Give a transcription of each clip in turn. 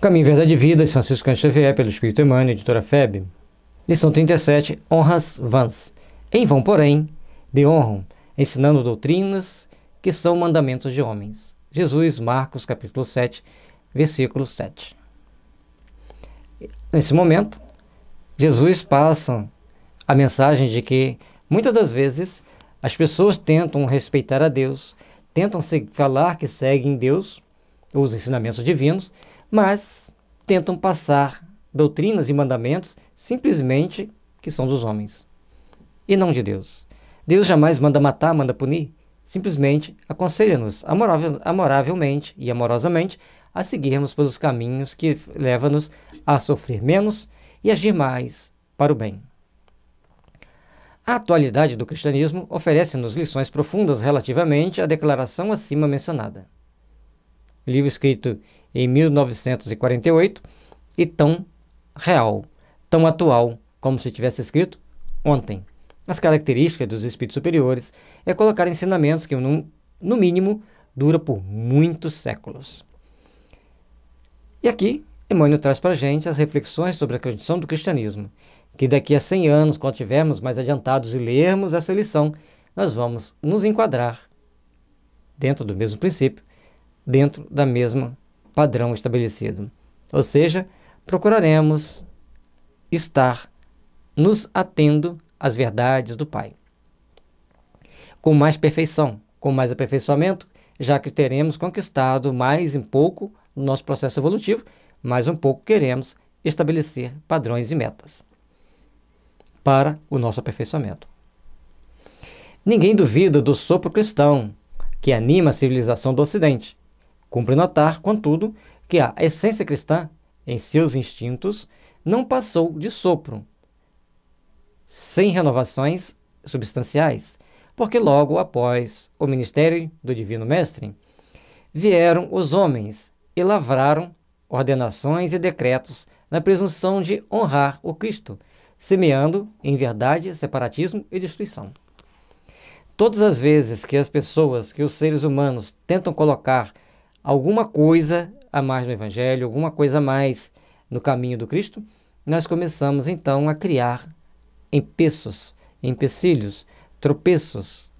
Caminho Verdade e Vida, Francisco Xavier, pelo Espírito Emmanuel, editora FEB. Lição 37, Honras vãs. Em vão, porém, de honram, ensinando doutrinas que são mandamentos de homens. Jesus, Marcos, capítulo 7, versículo 7. Nesse momento, Jesus passa a mensagem de que, muitas das vezes, as pessoas tentam respeitar a Deus, tentam falar que seguem Deus, os ensinamentos divinos, mas tentam passar doutrinas e mandamentos simplesmente que são dos homens e não de Deus. Deus jamais manda matar, manda punir, simplesmente aconselha-nos amoravelmente e amorosamente a seguirmos pelos caminhos que levam-nos a sofrer menos e agir mais para o bem. A atualidade do cristianismo oferece-nos lições profundas relativamente à declaração acima mencionada livro escrito em 1948 e tão real, tão atual como se tivesse escrito ontem. As características dos espíritos superiores é colocar ensinamentos que, no mínimo, dura por muitos séculos. E aqui, Emmanuel traz para a gente as reflexões sobre a condição do cristianismo, que daqui a 100 anos, quando tivermos mais adiantados e lermos essa lição, nós vamos nos enquadrar, dentro do mesmo princípio, dentro da mesma padrão estabelecido. Ou seja, procuraremos estar nos atendo às verdades do Pai. Com mais perfeição, com mais aperfeiçoamento, já que teremos conquistado mais um pouco no nosso processo evolutivo, mais um pouco queremos estabelecer padrões e metas para o nosso aperfeiçoamento. Ninguém duvida do sopro cristão que anima a civilização do Ocidente, Cumpre notar, contudo, que a essência cristã, em seus instintos, não passou de sopro, sem renovações substanciais, porque logo após o ministério do Divino Mestre, vieram os homens e lavraram ordenações e decretos na presunção de honrar o Cristo, semeando, em verdade, separatismo e destruição. Todas as vezes que as pessoas, que os seres humanos tentam colocar alguma coisa a mais no Evangelho, alguma coisa a mais no caminho do Cristo, nós começamos então a criar empeços, empecilhos, tropeços.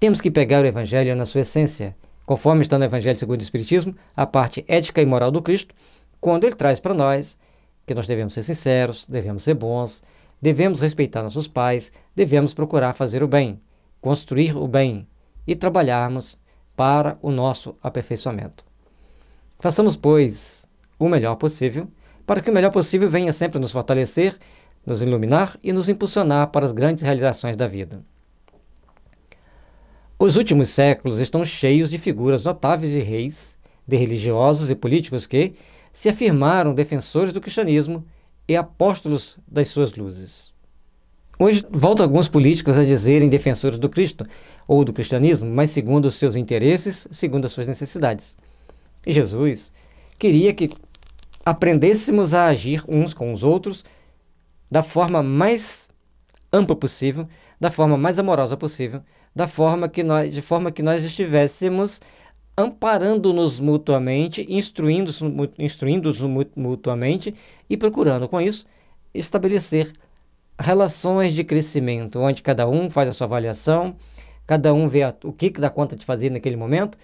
Temos que pegar o Evangelho na sua essência, conforme está no Evangelho segundo o Espiritismo, a parte ética e moral do Cristo, quando ele traz para nós que nós devemos ser sinceros, devemos ser bons, devemos respeitar nossos pais, devemos procurar fazer o bem, construir o bem e trabalharmos para o nosso aperfeiçoamento. Façamos, pois, o melhor possível, para que o melhor possível venha sempre nos fortalecer, nos iluminar e nos impulsionar para as grandes realizações da vida. Os últimos séculos estão cheios de figuras notáveis de reis, de religiosos e políticos que se afirmaram defensores do cristianismo e apóstolos das suas luzes. Hoje voltam alguns políticos a dizerem defensores do Cristo ou do cristianismo, mas segundo os seus interesses, segundo as suas necessidades. E Jesus queria que aprendêssemos a agir uns com os outros da forma mais ampla possível, da forma mais amorosa possível, da forma que nós, de forma que nós estivéssemos amparando-nos mutuamente, instruindo-nos mutuamente e procurando com isso estabelecer relações de crescimento, onde cada um faz a sua avaliação, cada um vê o que, que dá conta de fazer naquele momento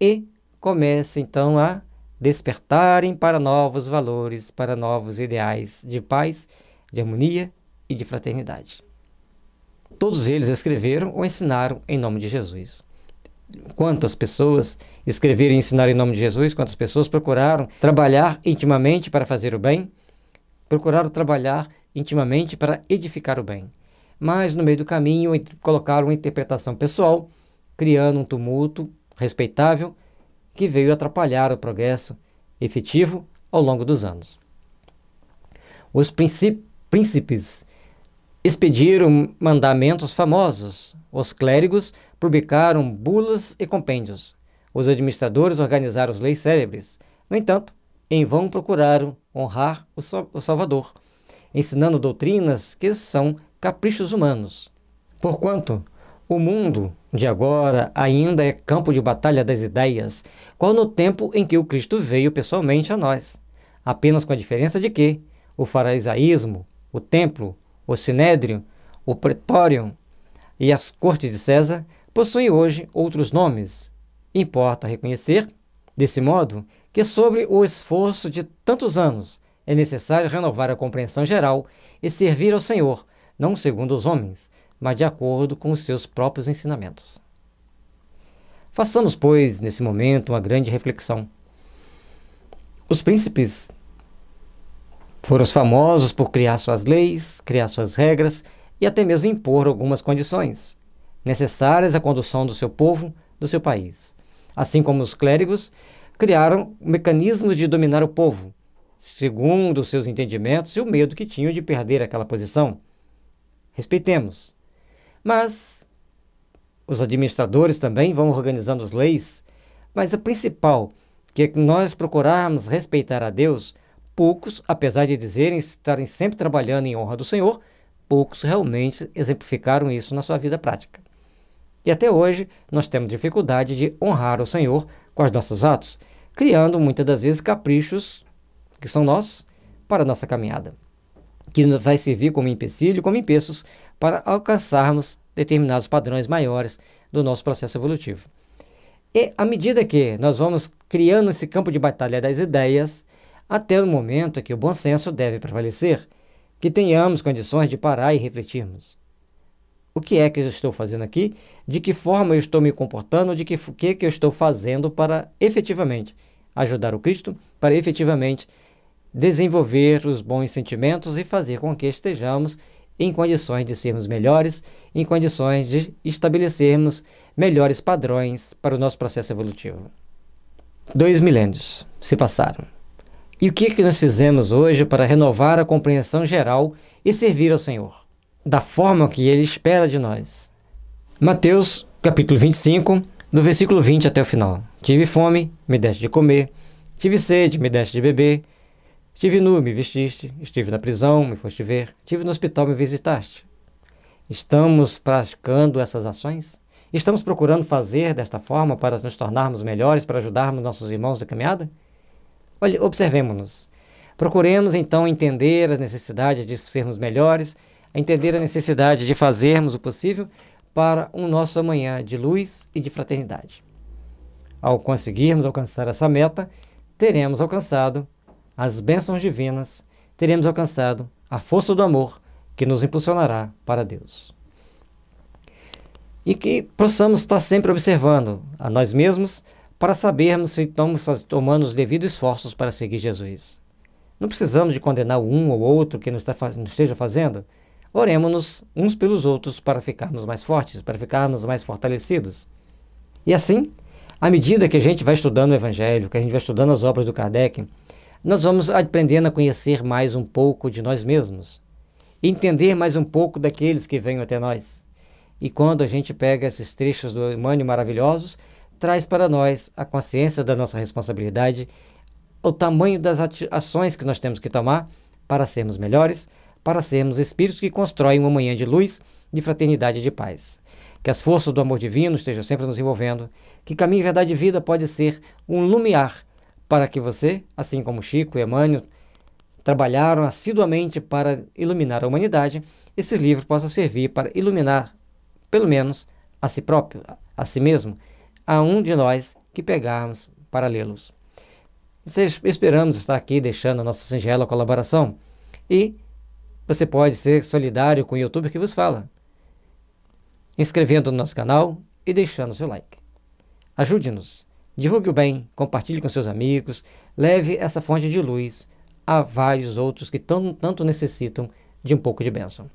e começa então a despertarem para novos valores, para novos ideais de paz, de harmonia e de fraternidade. Todos eles escreveram ou ensinaram em nome de Jesus. Quantas pessoas escreveram e ensinaram em nome de Jesus, quantas pessoas procuraram trabalhar intimamente para fazer o bem, procuraram trabalhar intimamente para edificar o bem. Mas, no meio do caminho, colocaram uma interpretação pessoal, criando um tumulto respeitável que veio atrapalhar o progresso efetivo ao longo dos anos. Os príncipes expediram mandamentos famosos, os clérigos publicaram bulas e compêndios, os administradores organizaram as leis célebres. No entanto, em vão procuraram honrar o Salvador, ensinando doutrinas que são caprichos humanos. Porquanto, o mundo de agora ainda é campo de batalha das ideias, qual no tempo em que o Cristo veio pessoalmente a nós, apenas com a diferença de que o farisaísmo, o templo, o sinédrio, o pretório e as cortes de César possuem hoje outros nomes. Importa reconhecer Desse modo, que sobre o esforço de tantos anos é necessário renovar a compreensão geral e servir ao Senhor, não segundo os homens, mas de acordo com os seus próprios ensinamentos. Façamos, pois, nesse momento uma grande reflexão. Os príncipes foram os famosos por criar suas leis, criar suas regras e até mesmo impor algumas condições necessárias à condução do seu povo, do seu país assim como os clérigos, criaram mecanismos de dominar o povo, segundo seus entendimentos e o medo que tinham de perder aquela posição. Respeitemos. Mas os administradores também vão organizando as leis, mas a principal, que é nós procurarmos respeitar a Deus, poucos, apesar de dizerem estarem sempre trabalhando em honra do Senhor, poucos realmente exemplificaram isso na sua vida prática. E até hoje nós temos dificuldade de honrar o Senhor com os nossos atos, criando muitas das vezes caprichos que são nossos para a nossa caminhada, que vai servir como empecilho, como empeços para alcançarmos determinados padrões maiores do nosso processo evolutivo. E à medida que nós vamos criando esse campo de batalha das ideias, até o momento que o bom senso deve prevalecer, que tenhamos condições de parar e refletirmos o que é que eu estou fazendo aqui, de que forma eu estou me comportando, de que, que, que eu estou fazendo para efetivamente ajudar o Cristo, para efetivamente desenvolver os bons sentimentos e fazer com que estejamos em condições de sermos melhores, em condições de estabelecermos melhores padrões para o nosso processo evolutivo. Dois milênios se passaram. E o que, é que nós fizemos hoje para renovar a compreensão geral e servir ao Senhor? da forma que ele espera de nós. Mateus, capítulo 25, do versículo 20 até o final. Tive fome, me deste de comer. Tive sede, me deste de beber. Estive nu, me vestiste. Estive na prisão, me foste ver. Estive no hospital, me visitaste. Estamos praticando essas ações? Estamos procurando fazer desta forma para nos tornarmos melhores, para ajudarmos nossos irmãos de caminhada? Olha, observemos-nos. Procuremos então entender as necessidades de sermos melhores a entender a necessidade de fazermos o possível para um nosso amanhã de luz e de fraternidade. Ao conseguirmos alcançar essa meta, teremos alcançado as bênçãos divinas, teremos alcançado a força do amor que nos impulsionará para Deus. E que possamos estar sempre observando a nós mesmos para sabermos se estamos tomando os devidos esforços para seguir Jesus. Não precisamos de condenar um ou outro que nos, está, esteja fazendo, Oremos-nos uns pelos outros para ficarmos mais fortes, para ficarmos mais fortalecidos. E assim, à medida que a gente vai estudando o Evangelho, que a gente vai estudando as obras do Kardec, nós vamos aprendendo a conhecer mais um pouco de nós mesmos, entender mais um pouco daqueles que vêm até nós. E quando a gente pega esses trechos do Emmanuel maravilhosos, traz para nós a consciência da nossa responsabilidade, o tamanho das ações que nós temos que tomar para sermos melhores, para sermos espíritos que constroem uma manhã de luz, de fraternidade e de paz. Que as forças do amor divino estejam sempre nos envolvendo, que caminho, verdade e vida pode ser um lumiar para que você, assim como Chico e Emmanuel, trabalharam assiduamente para iluminar a humanidade, esse livro possa servir para iluminar, pelo menos, a si próprio, a si mesmo, a um de nós que pegarmos para lê-los. Esperamos estar aqui deixando a nossa singela colaboração e você pode ser solidário com o YouTube que vos fala, inscrevendo no nosso canal e deixando seu like. Ajude-nos, divulgue o bem, compartilhe com seus amigos, leve essa fonte de luz a vários outros que tão, tanto necessitam de um pouco de bênção.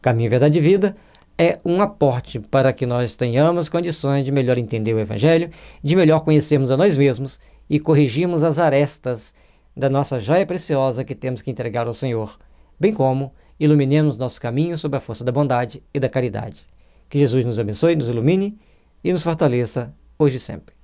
Caminho Verdade e Vida é um aporte para que nós tenhamos condições de melhor entender o Evangelho, de melhor conhecermos a nós mesmos e corrigirmos as arestas da nossa joia preciosa que temos que entregar ao Senhor, bem como iluminemos nosso caminho sob a força da bondade e da caridade. Que Jesus nos abençoe, nos ilumine e nos fortaleça hoje e sempre.